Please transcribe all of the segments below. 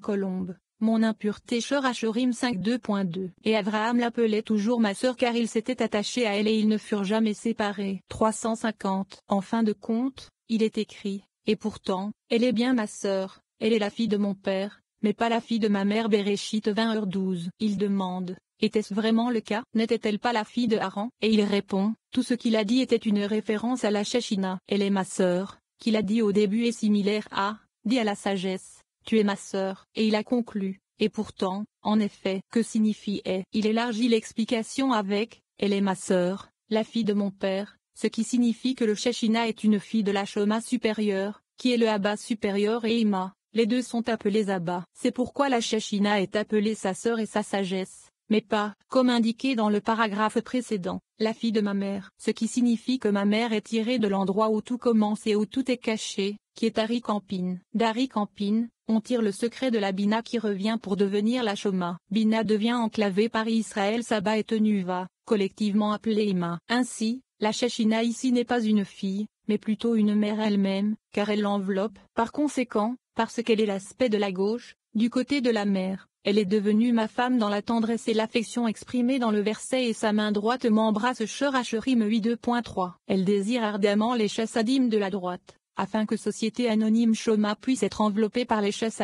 Colombe, mon impureté Shorachorim 5.2.2. Et Abraham l'appelait toujours ma sœur car il s'était attaché à elle et ils ne furent jamais séparés. 350. En fin de compte, il est écrit, et pourtant, elle est bien ma sœur, elle est la fille de mon père, mais pas la fille de ma mère Bereshit 20h12. Il demande, était-ce vraiment le cas N'était-elle pas la fille de Haran Et il répond, tout ce qu'il a dit était une référence à la Chéchina. Elle est ma sœur, qu'il a dit au début est similaire à, dit à la sagesse, tu es ma sœur. Et il a conclu. Et pourtant, en effet, que signifie est Il élargit l'explication avec Elle est ma sœur, la fille de mon père, ce qui signifie que le Shechina est une fille de la Shoma supérieure, qui est le Abba supérieur et Ima, les deux sont appelés Abba. C'est pourquoi la Shechina est appelée sa sœur et sa sagesse, mais pas, comme indiqué dans le paragraphe précédent, la fille de ma mère. Ce qui signifie que ma mère est tirée de l'endroit où tout commence et où tout est caché, qui est Ari Campine, D'Ari Campine, on tire le secret de la Bina qui revient pour devenir la Shoma. Bina devient enclavée par Israël Saba et Tenuva, collectivement appelée Ima. Ainsi, la Chachina ici n'est pas une fille, mais plutôt une mère elle-même, car elle l'enveloppe. Par conséquent, parce qu'elle est l'aspect de la gauche, du côté de la mère, elle est devenue ma femme dans la tendresse et l'affection exprimée dans le verset et sa main droite m'embrasse Shur 8.3. Elle désire ardemment les chassadim de la droite afin que Société Anonyme Choma puisse être enveloppée par les chasses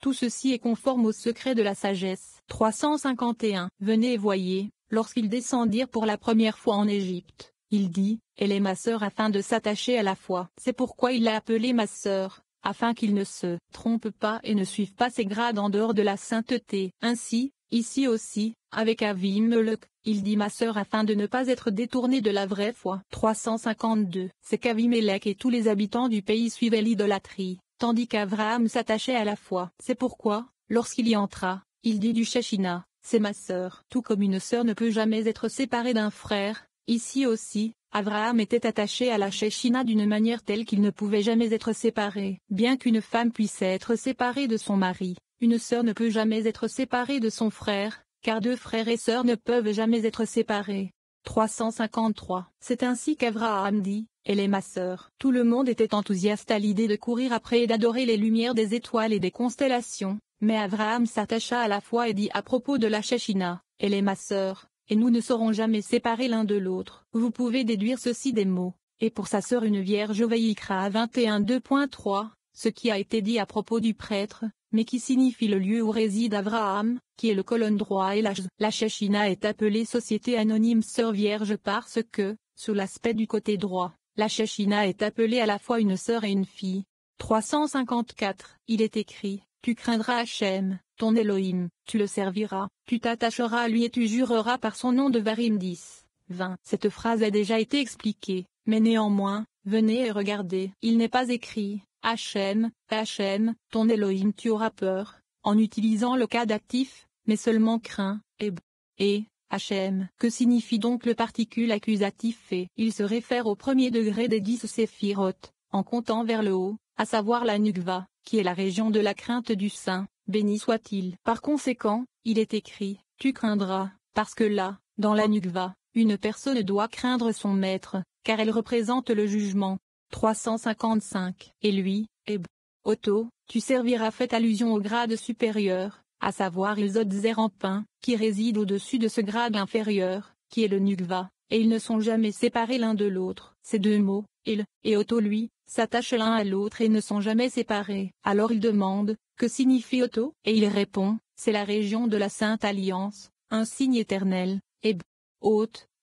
Tout ceci est conforme au secret de la sagesse. 351. Venez et voyez, lorsqu'ils descendirent pour la première fois en Égypte, il dit, elle est ma sœur afin de s'attacher à la foi. C'est pourquoi il l'a appelée ma sœur, afin qu'il ne se trompe pas et ne suive pas ses grades en dehors de la sainteté. Ainsi, Ici aussi, avec Avimelech, il dit ma sœur afin de ne pas être détourné de la vraie foi. 352. C'est qu'Avimelech et tous les habitants du pays suivaient l'idolâtrie, tandis qu'Avraham s'attachait à la foi. C'est pourquoi, lorsqu'il y entra, il dit du Shechina, c'est ma sœur. Tout comme une sœur ne peut jamais être séparée d'un frère, ici aussi, Avraham était attaché à la Shechina d'une manière telle qu'il ne pouvait jamais être séparé. Bien qu'une femme puisse être séparée de son mari, une sœur ne peut jamais être séparée de son frère, car deux frères et sœurs ne peuvent jamais être séparés. 353. C'est ainsi qu'Avraham dit, elle est ma sœur. Tout le monde était enthousiaste à l'idée de courir après et d'adorer les lumières des étoiles et des constellations, mais Avraham s'attacha à la foi et dit à propos de la Shechina, elle est ma sœur, et nous ne serons jamais séparés l'un de l'autre. Vous pouvez déduire ceci des mots, et pour sa sœur une vierge veillera à 21.2.3, ce qui a été dit à propos du prêtre, mais qui signifie le lieu où réside Abraham, qui est le colonne droit et la La Shechina est appelée Société Anonyme Sœur Vierge parce que, sous l'aspect du côté droit, la Shechina est appelée à la fois une sœur et une fille. 354 Il est écrit, tu craindras Hachem, ton Elohim, tu le serviras, tu t'attacheras à lui et tu jureras par son nom de Varim 10. 20. Cette phrase a déjà été expliquée, mais néanmoins, venez et regardez. Il n'est pas écrit, HM, HM, ton Elohim tu auras peur, en utilisant le cas d'actif, mais seulement craint, et et, HM. Que signifie donc le particule accusatif et Il se réfère au premier degré des dix séphirotes, en comptant vers le haut, à savoir la nukva, qui est la région de la crainte du saint, béni soit-il. Par conséquent, il est écrit, tu craindras, parce que là, dans la nukva, une personne doit craindre son maître, car elle représente le jugement, 355. Et lui, Eb. Otto, tu serviras fait allusion au grade supérieur, à savoir les en pain, qui résident au-dessus de ce grade inférieur, qui est le Nugva, et ils ne sont jamais séparés l'un de l'autre. Ces deux mots, il et Otto lui, s'attachent l'un à l'autre et ne sont jamais séparés. Alors il demande, que signifie Otto Et il répond, c'est la région de la Sainte Alliance, un signe éternel, Eb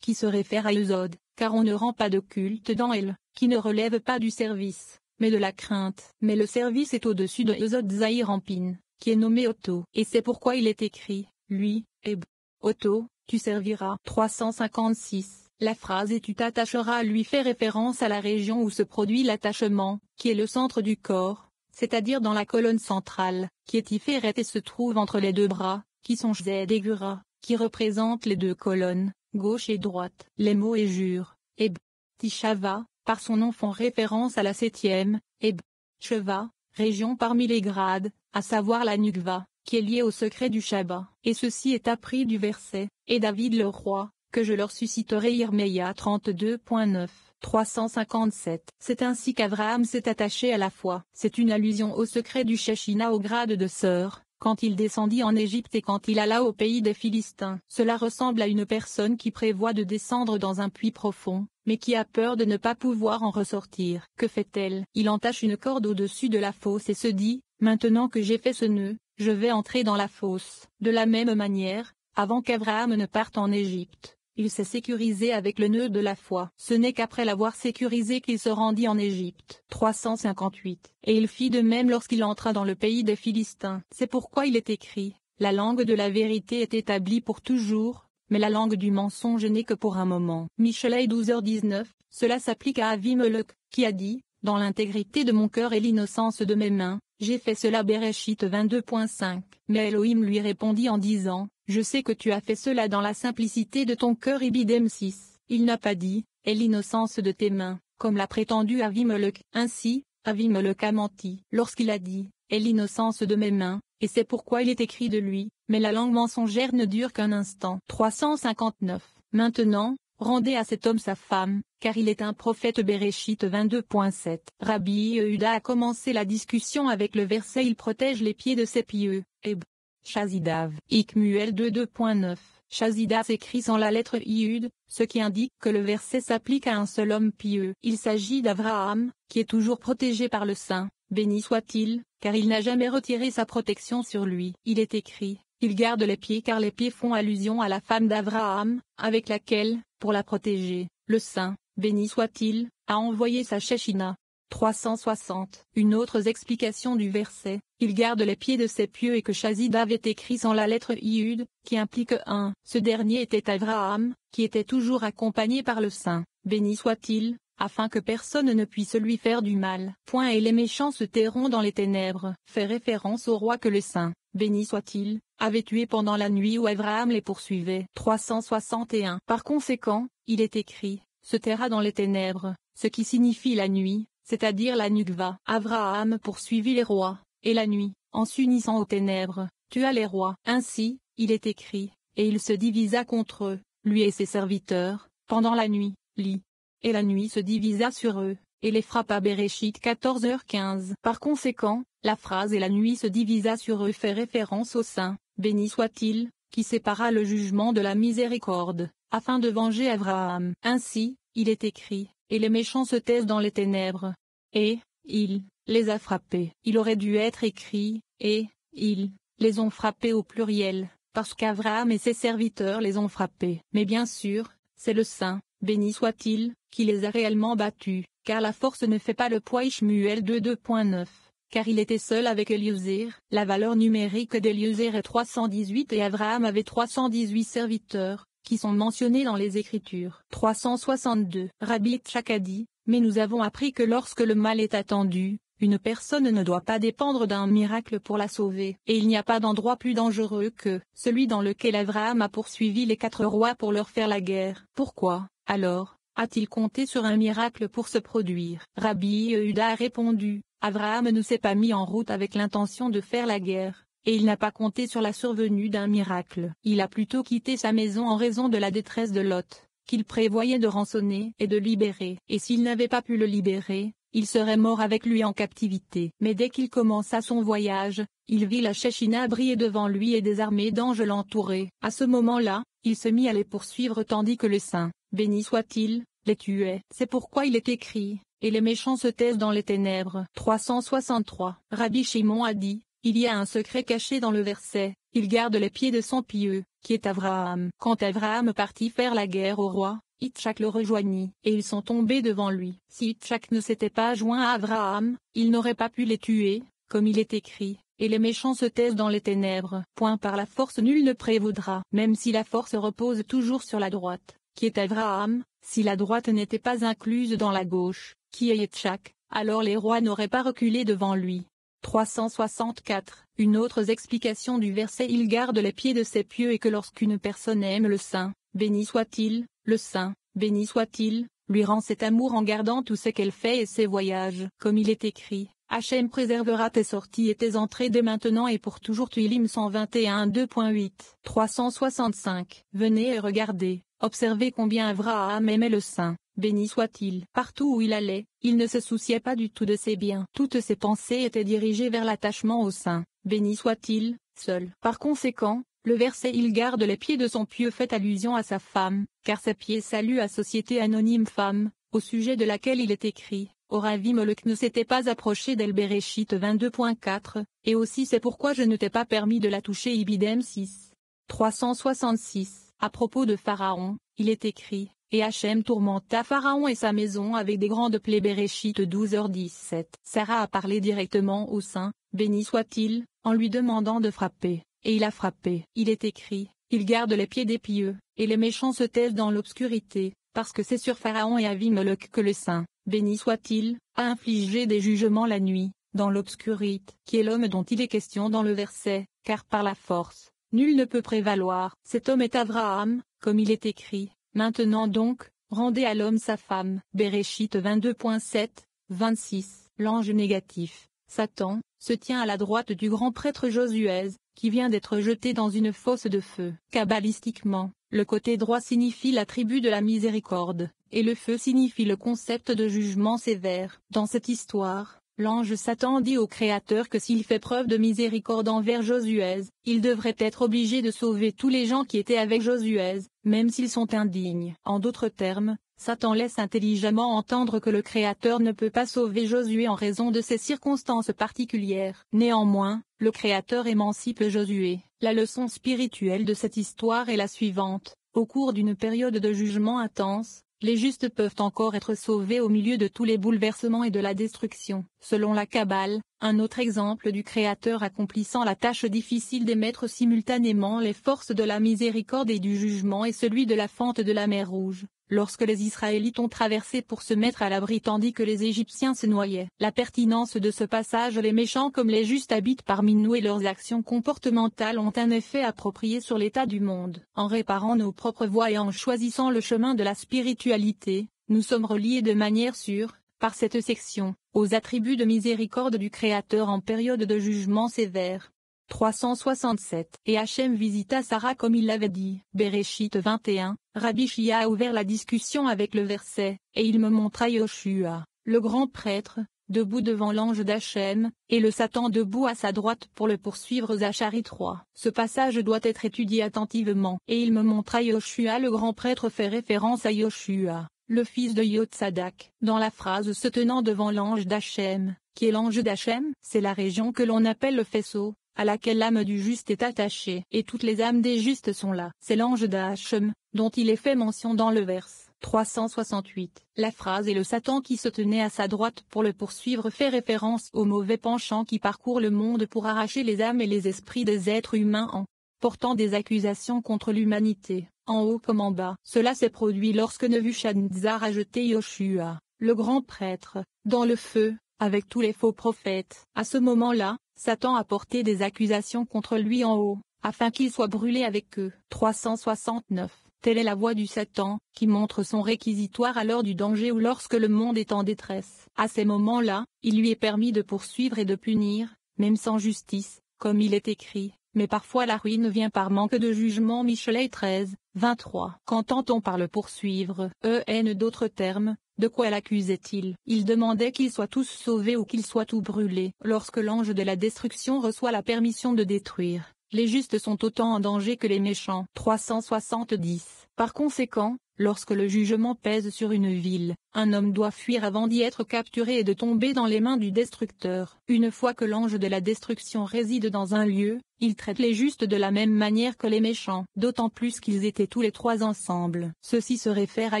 qui se réfère à Eusode, car on ne rend pas de culte dans elle, qui ne relève pas du service, mais de la crainte. Mais le service est au-dessus de Eusode Zahirampine, qui est nommé Otto. Et c'est pourquoi il est écrit, lui, Eb, Otto, tu serviras. 356. La phrase et tu t'attacheras lui fait référence à la région où se produit l'attachement, qui est le centre du corps, c'est-à-dire dans la colonne centrale, qui est Iferet et se trouve entre les deux bras, qui sont Zed et Gura, qui représentent les deux colonnes, gauche et droite. Les mots et jure, Eb, Tishava, par son nom font référence à la septième, Eb, Cheva, région parmi les grades, à savoir la Nukva, qui est liée au secret du Shabbat. Et ceci est appris du verset, et David le roi, que je leur susciterai Irméia 32.9. 357. C'est ainsi qu'Abraham s'est attaché à la foi. C'est une allusion au secret du Shechina au grade de sœur, quand il descendit en Égypte et quand il alla au pays des Philistins. Cela ressemble à une personne qui prévoit de descendre dans un puits profond, mais qui a peur de ne pas pouvoir en ressortir. Que fait-elle Il entache une corde au-dessus de la fosse et se dit, maintenant que j'ai fait ce nœud, je vais entrer dans la fosse. De la même manière, avant qu'Abraham ne parte en Égypte, il s'est sécurisé avec le nœud de la foi. Ce n'est qu'après l'avoir sécurisé qu'il se rendit en Égypte. 358. Et il fit de même lorsqu'il entra dans le pays des Philistins. C'est pourquoi il est écrit, la langue de la vérité est établie pour toujours, mais la langue du mensonge n'est que pour un moment. Michelet 12h19, cela s'applique à Avimelech, qui a dit, dans l'intégrité de mon cœur et l'innocence de mes mains, j'ai fait cela Bereshit 22.5. Mais Elohim lui répondit en disant, je sais que tu as fait cela dans la simplicité de ton cœur Ibidem 6. Il n'a pas dit, et l'innocence de tes mains, comme l'a prétendu Avimelech. Ainsi, Avimelech a menti lorsqu'il a dit, et l'innocence de mes mains, et c'est pourquoi il est écrit de lui, mais la langue mensongère ne dure qu'un instant. 359. Maintenant, rendez à cet homme sa femme, car il est un prophète Béréchite 22.7. Rabbi Yehuda a commencé la discussion avec le verset Il protège les pieds de ses pieux, Eb, Chazidav. Ikmuel 2.9 Chazidav s'écrit sans la lettre Iud, ce qui indique que le verset s'applique à un seul homme pieux. Il s'agit d'Avraham, qui est toujours protégé par le Saint, béni soit-il, car il n'a jamais retiré sa protection sur lui. Il est écrit, il garde les pieds car les pieds font allusion à la femme d'Avraham, avec laquelle, pour la protéger, le Saint, béni soit-il, a envoyé sa Shechina. 360. Une autre explication du verset, il garde les pieds de ses pieux et que Chazid avait écrit sans la lettre Iud, qui implique un. Ce dernier était Abraham, qui était toujours accompagné par le saint, béni soit-il, afin que personne ne puisse lui faire du mal. Point et les méchants se tairont dans les ténèbres. Fait référence au roi que le saint, béni soit-il, avait tué pendant la nuit où Abraham les poursuivait. 361. Par conséquent, il est écrit, se taira dans les ténèbres, ce qui signifie la nuit, c'est-à-dire la va. Avraham poursuivit les rois, et la nuit, en s'unissant aux ténèbres, tua les rois. Ainsi, il est écrit, et il se divisa contre eux, lui et ses serviteurs, pendant la nuit, lit. Et la nuit se divisa sur eux, et les frappa Bereshit 14h15. Par conséquent, la phrase et la nuit se divisa sur eux fait référence au saint, béni soit-il, qui sépara le jugement de la miséricorde, afin de venger Abraham. Ainsi, il est écrit, et les méchants se taisent dans les ténèbres, et il les a frappés. Il aurait dû être écrit et ils les ont frappés au pluriel, parce qu'Avraham et ses serviteurs les ont frappés. Mais bien sûr, c'est le Saint, béni soit-il, qui les a réellement battus, car la force ne fait pas le poids Ishmuel 2.9 car il était seul avec Eliezer. La valeur numérique d'Eliezer est 318 et Abraham avait 318 serviteurs, qui sont mentionnés dans les Écritures. 362 Rabbi Chakadi. Mais nous avons appris que lorsque le mal est attendu, une personne ne doit pas dépendre d'un miracle pour la sauver. Et il n'y a pas d'endroit plus dangereux que celui dans lequel Abraham a poursuivi les quatre rois pour leur faire la guerre. Pourquoi, alors, a-t-il compté sur un miracle pour se produire Rabbi Yehuda a répondu, Abraham ne s'est pas mis en route avec l'intention de faire la guerre, et il n'a pas compté sur la survenue d'un miracle. Il a plutôt quitté sa maison en raison de la détresse de Lot qu'il prévoyait de rançonner et de libérer. Et s'il n'avait pas pu le libérer, il serait mort avec lui en captivité. Mais dès qu'il commença son voyage, il vit la Chéchina briller devant lui et des armées d'anges l'entouraient. À ce moment-là, il se mit à les poursuivre tandis que le saint, béni soit-il, les tuait. C'est pourquoi il est écrit, et les méchants se taisent dans les ténèbres. 363. Rabbi Shimon a dit, il y a un secret caché dans le verset, il garde les pieds de son pieux, qui est Avraham. Quand Avraham partit faire la guerre au roi, Itchak le rejoignit, et ils sont tombés devant lui. Si Itchak ne s'était pas joint à Avraham, il n'aurait pas pu les tuer, comme il est écrit, et les méchants se taisent dans les ténèbres. Point par la force nul ne prévaudra. Même si la force repose toujours sur la droite, qui est Avraham, si la droite n'était pas incluse dans la gauche, qui est Itchak, alors les rois n'auraient pas reculé devant lui. 364. Une autre explication du verset Il garde les pieds de ses pieux et que lorsqu'une personne aime le saint, béni soit-il, le saint, béni soit-il, lui rend cet amour en gardant tout ce qu'elle fait et ses voyages. Comme il est écrit, Hachem préservera tes sorties et tes entrées dès maintenant et pour toujours. Tuilim 121 2.8 365 Venez et regardez, observez combien Abraham aimait le saint, Béni soit-il. Partout où il allait, il ne se souciait pas du tout de ses biens. Toutes ses pensées étaient dirigées vers l'attachement au Saint. Béni soit-il, seul. Par conséquent, le verset Il garde les pieds de son pieux fait allusion à sa femme, car ses pieds saluent à Société Anonyme Femme, au sujet de laquelle il est écrit. Oravi Moluc ne s'était pas approché d'El 22.4, et aussi c'est pourquoi je ne t'ai pas permis de la toucher Ibidem 6. 366. À propos de Pharaon, il est écrit, et Hachem tourmenta Pharaon et sa maison avec des grandes plaies 12h17. Sarah a parlé directement au saint, béni soit-il, en lui demandant de frapper, et il a frappé. Il est écrit, il garde les pieds des pieux, et les méchants se taisent dans l'obscurité, parce que c'est sur Pharaon et Avimelech que le saint, béni soit-il, a infligé des jugements la nuit, dans l'obscurité, qui est l'homme dont il est question dans le verset, car par la force, nul ne peut prévaloir. Cet homme est Abraham, comme il est écrit, Maintenant donc, rendez à l'homme sa femme. Bereshit 22.7, 26. L'ange négatif, Satan, se tient à la droite du grand prêtre Josuéz, qui vient d'être jeté dans une fosse de feu. Kabbalistiquement, le côté droit signifie la tribu de la miséricorde, et le feu signifie le concept de jugement sévère. Dans cette histoire, l'ange Satan dit au Créateur que s'il fait preuve de miséricorde envers Josuéz, il devrait être obligé de sauver tous les gens qui étaient avec Josuéz même s'ils sont indignes. En d'autres termes, Satan laisse intelligemment entendre que le Créateur ne peut pas sauver Josué en raison de ses circonstances particulières. Néanmoins, le Créateur émancipe Josué. La leçon spirituelle de cette histoire est la suivante. Au cours d'une période de jugement intense, les justes peuvent encore être sauvés au milieu de tous les bouleversements et de la destruction. Selon la Kabbale, un autre exemple du Créateur accomplissant la tâche difficile d'émettre simultanément les forces de la miséricorde et du jugement est celui de la fente de la mer Rouge lorsque les Israélites ont traversé pour se mettre à l'abri tandis que les Égyptiens se noyaient. La pertinence de ce passage Les méchants comme les justes habitent parmi nous et leurs actions comportementales ont un effet approprié sur l'état du monde. En réparant nos propres voies et en choisissant le chemin de la spiritualité, nous sommes reliés de manière sûre, par cette section, aux attributs de miséricorde du Créateur en période de jugement sévère. 367. Et Hachem visita Sarah comme il l'avait dit. Bereshit 21, Rabbi Shia a ouvert la discussion avec le verset, et il me montra Yoshua, le grand prêtre, debout devant l'ange d'Hachem, et le Satan debout à sa droite pour le poursuivre Zachari 3. Ce passage doit être étudié attentivement. Et il me montra Yoshua le grand prêtre fait référence à Yoshua, le fils de Yotsadak, dans la phrase se tenant devant l'ange d'Hachem, qui est l'ange d'Hachem, c'est la région que l'on appelle le faisceau, à laquelle l'âme du juste est attachée. Et toutes les âmes des justes sont là. C'est l'ange d'Hachem, dont il est fait mention dans le verse. 368. La phrase et le Satan qui se tenait à sa droite pour le poursuivre fait référence au mauvais penchant qui parcourt le monde pour arracher les âmes et les esprits des êtres humains en portant des accusations contre l'humanité, en haut comme en bas. Cela s'est produit lorsque Nebuchadnezzar a jeté Yoshua, le grand prêtre, dans le feu, avec tous les faux prophètes. À ce moment-là, Satan a porté des accusations contre lui en haut, afin qu'il soit brûlé avec eux. 369. Telle est la voix du Satan, qui montre son réquisitoire à l'heure du danger ou lorsque le monde est en détresse. À ces moments-là, il lui est permis de poursuivre et de punir, même sans justice, comme il est écrit. Mais parfois la ruine vient par manque de jugement Michelet 13, 23. Qu'entend-on par le poursuivre En d'autres termes, de quoi l'accusait-il Il demandait qu'ils soient tous sauvés ou qu'ils soient tous brûlés. Lorsque l'ange de la destruction reçoit la permission de détruire, les justes sont autant en danger que les méchants. 370. Par conséquent, lorsque le jugement pèse sur une ville, un homme doit fuir avant d'y être capturé et de tomber dans les mains du destructeur. Une fois que l'ange de la destruction réside dans un lieu, il traite les justes de la même manière que les méchants, d'autant plus qu'ils étaient tous les trois ensemble. Ceci se réfère à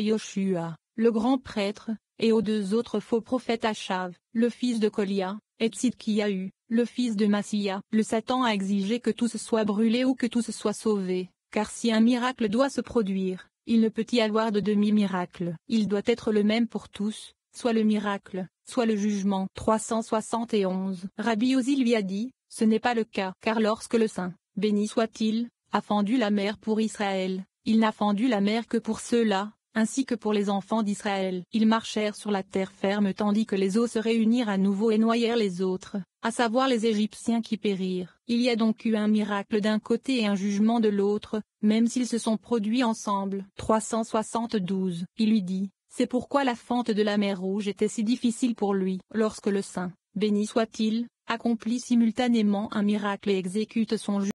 Yoshua, le grand prêtre, et aux deux autres faux prophètes Achav, le fils de Colia, et Tzidkiyahu, le fils de Massia. Le Satan a exigé que tout tous soit brûlé ou que se soit sauvé, car si un miracle doit se produire, il ne peut y avoir de demi-miracle. Il doit être le même pour tous, soit le miracle, soit le jugement. 371 Rabbi Ozi lui a dit, ce n'est pas le cas, car lorsque le Saint, béni soit-il, a fendu la mer pour Israël, il n'a fendu la mer que pour ceux-là, ainsi que pour les enfants d'Israël. Ils marchèrent sur la terre ferme tandis que les eaux se réunirent à nouveau et noyèrent les autres, à savoir les Égyptiens qui périrent. Il y a donc eu un miracle d'un côté et un jugement de l'autre, même s'ils se sont produits ensemble. 372. Il lui dit, c'est pourquoi la fente de la mer Rouge était si difficile pour lui. Lorsque le Saint, béni soit-il, accomplit simultanément un miracle et exécute son jugement,